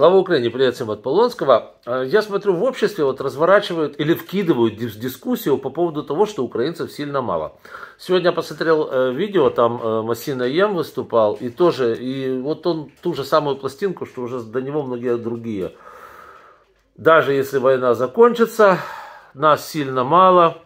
Слава Украине, привет всем от Полонского. Э, я смотрю, в обществе вот разворачивают или вкидывают дискуссию по поводу того, что украинцев сильно мало. Сегодня я посмотрел э, видео, там э, Масина Ем выступал, и тоже, и вот он ту же самую пластинку, что уже до него многие другие. Даже если война закончится, нас сильно мало,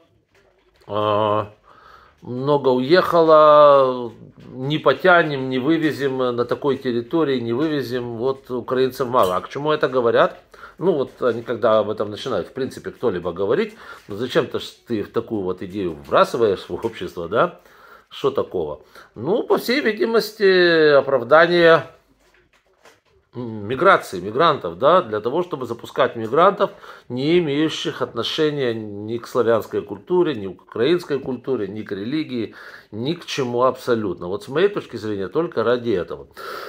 много уехало, не потянем, не вывезем э, на такой территории, не вывезем, вот украинцев мало. А к чему это говорят? Ну вот они когда об этом начинают, в принципе, кто-либо говорить, ну зачем-то ты в такую вот идею вбрасываешь в общество, да? Что такого? Ну, по всей видимости, оправдание миграции, мигрантов, да, для того, чтобы запускать мигрантов, не имеющих отношения ни к славянской культуре, ни к украинской культуре, ни к религии, ни к чему абсолютно. Вот с моей точки зрения, только ради этого.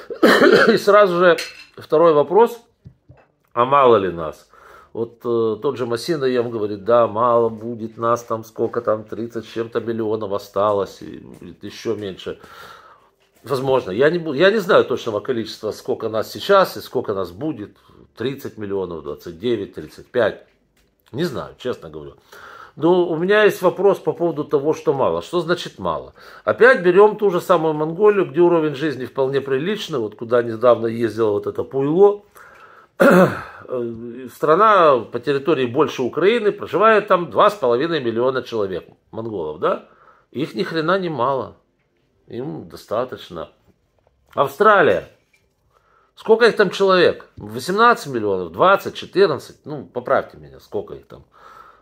И сразу же второй вопрос, а мало ли нас? Вот э, тот же ем говорит, да, мало будет нас, там сколько там, 30 чем-то миллионов осталось, и, говорит, еще меньше. Возможно. Я не, я не знаю точного количества, сколько нас сейчас и сколько нас будет. 30 миллионов, 29, 35. Не знаю, честно говорю. Но у меня есть вопрос по поводу того, что мало. Что значит мало? Опять берем ту же самую Монголию, где уровень жизни вполне приличный. Вот куда недавно ездило вот это Пуйло. Э, страна по территории больше Украины, проживает там 2,5 миллиона человек, монголов, да? Их ни хрена не мало. Им достаточно. Австралия. Сколько их там человек? 18 миллионов, 20, 14, ну, поправьте меня, сколько их там.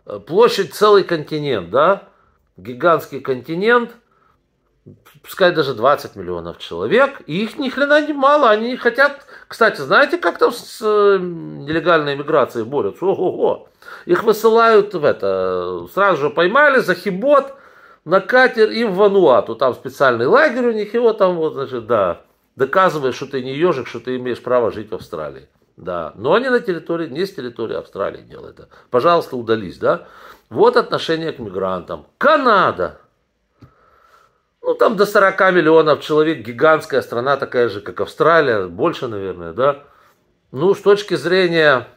Э, площадь целый континент, да? Гигантский континент, пускай даже 20 миллионов человек, и их ни хрена не мало, они хотят... Кстати, знаете, как там с э, нелегальной миграцией борются? Ого-го! Их высылают в это... Э, сразу же поймали за хибот, на катер и в Вануату. Там специальный лагерь у них, и вот там вот, значит, да, доказывает, что ты не ежик, что ты имеешь право жить в Австралии. Да, но они на территории, не с территории Австралии делают это. Пожалуйста, удались, да. Вот отношение к мигрантам. Канада. Ну, там до 40 миллионов человек, гигантская страна, такая же, как Австралия, больше, наверное, да. Ну, с точки зрения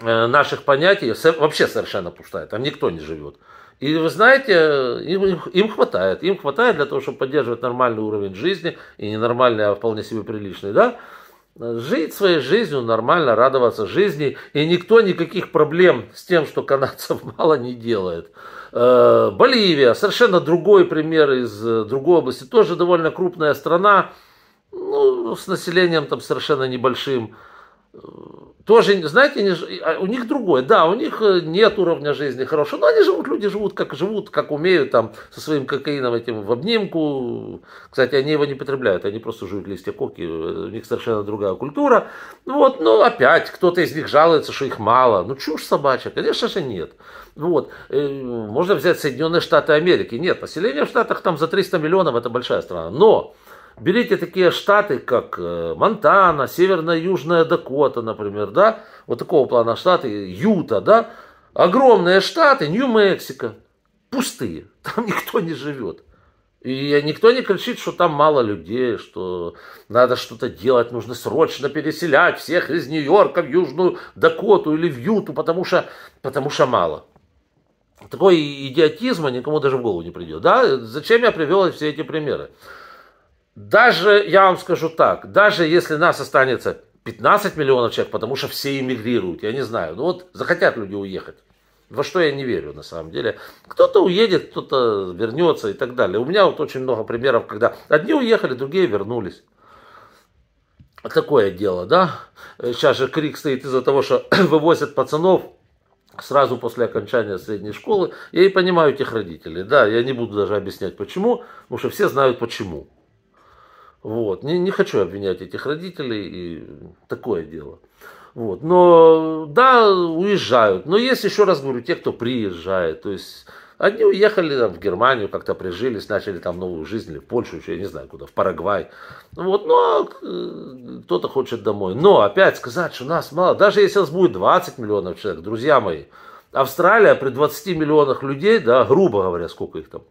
э, наших понятий, вообще совершенно пустая, там никто не живет. И вы знаете, им, им хватает. Им хватает для того, чтобы поддерживать нормальный уровень жизни, и не нормальный, а вполне себе приличный, да? Жить своей жизнью нормально, радоваться жизни, и никто никаких проблем с тем, что канадцев мало, не делает. Э, Боливия, совершенно другой пример из э, другой области, тоже довольно крупная страна, ну, с населением там совершенно небольшим, тоже, знаете, не, а, у них другое. Да, у них э, нет уровня жизни хорошего, но они живут, люди живут как живут, как умеют, там, со своим кокаином этим в обнимку. Кстати, они его не потребляют, они просто жуют листья коки, э, у них совершенно другая культура. Вот, но ну, опять кто-то из них жалуется, что их мало. Ну, чушь собачья, конечно же, нет. Вот. Э, можно взять Соединенные Штаты Америки. Нет, население в Штатах там за 300 миллионов, это большая страна. Но Берите такие штаты, как э, Монтана, Северная Южная Дакота, например, да, вот такого плана штаты, Юта, да, огромные штаты, Нью-Мексико, пустые, там никто не живет. И никто не кричит, что там мало людей, что надо что-то делать, нужно срочно переселять всех из Нью-Йорка в Южную Дакоту или в Юту, потому что, потому что мало. Такой идиотизма никому даже в голову не придет. Да? Зачем я привел все эти примеры? Даже, я вам скажу так, даже если нас останется 15 миллионов человек, потому что все эмигрируют, я не знаю. Ну вот захотят люди уехать. Во что я не верю на самом деле. Кто-то уедет, кто-то вернется и так далее. У меня вот очень много примеров, когда одни уехали, другие вернулись. Такое дело, да? Сейчас э, же крик стоит из-за того, что вывозят пацанов сразу после окончания средней школы. Я и понимаю этих родителей, да, я не буду даже объяснять почему, потому что все знают почему. Вот. Не, не хочу обвинять этих родителей, и такое дело. Вот. Но да, уезжают. Но есть, еще раз говорю, те, кто приезжает. То есть одни уехали там, в Германию, как-то прижились, начали там новую жизнь, или в Польшу, еще, я не знаю куда, в Парагвай. Вот, но э, кто-то хочет домой. Но опять сказать, что нас мало, даже если у нас будет 20 миллионов человек, друзья мои, Австралия при 20 миллионах людей, да, грубо говоря, сколько их там,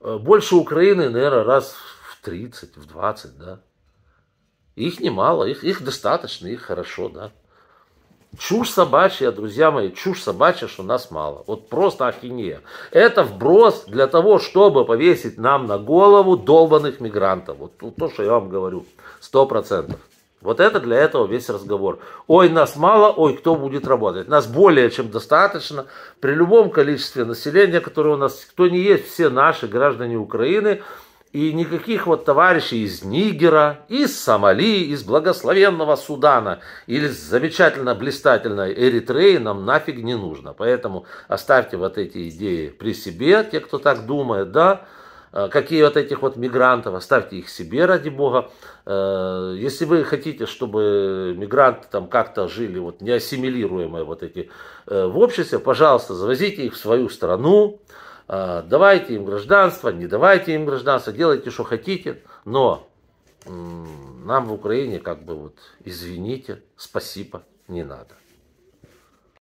э, больше Украины, наверное, раз в 30, в 20, да. Их немало, их, их достаточно, их хорошо, да. Чушь собачья, друзья мои, чушь собачья, что нас мало. Вот просто ахинея. Это вброс для того, чтобы повесить нам на голову долбанных мигрантов. Вот то, что я вам говорю, сто процентов. Вот это для этого весь разговор. Ой, нас мало, ой, кто будет работать. Нас более чем достаточно. При любом количестве населения, которое у нас, кто не есть, все наши граждане Украины – и никаких вот товарищей из Нигера, из Сомали, из благословенного Судана или из замечательно блистательной Эритреи нам нафиг не нужно. Поэтому оставьте вот эти идеи при себе, те, кто так думает, да, а какие вот этих вот мигрантов, оставьте их себе, ради бога. Э, если вы хотите, чтобы мигранты там как-то жили, вот неассимилируемые вот эти э, в обществе, пожалуйста, завозите их в свою страну, а, давайте им гражданство, не давайте им гражданство, делайте, что хотите, но нам в Украине как бы вот извините, спасибо, не надо.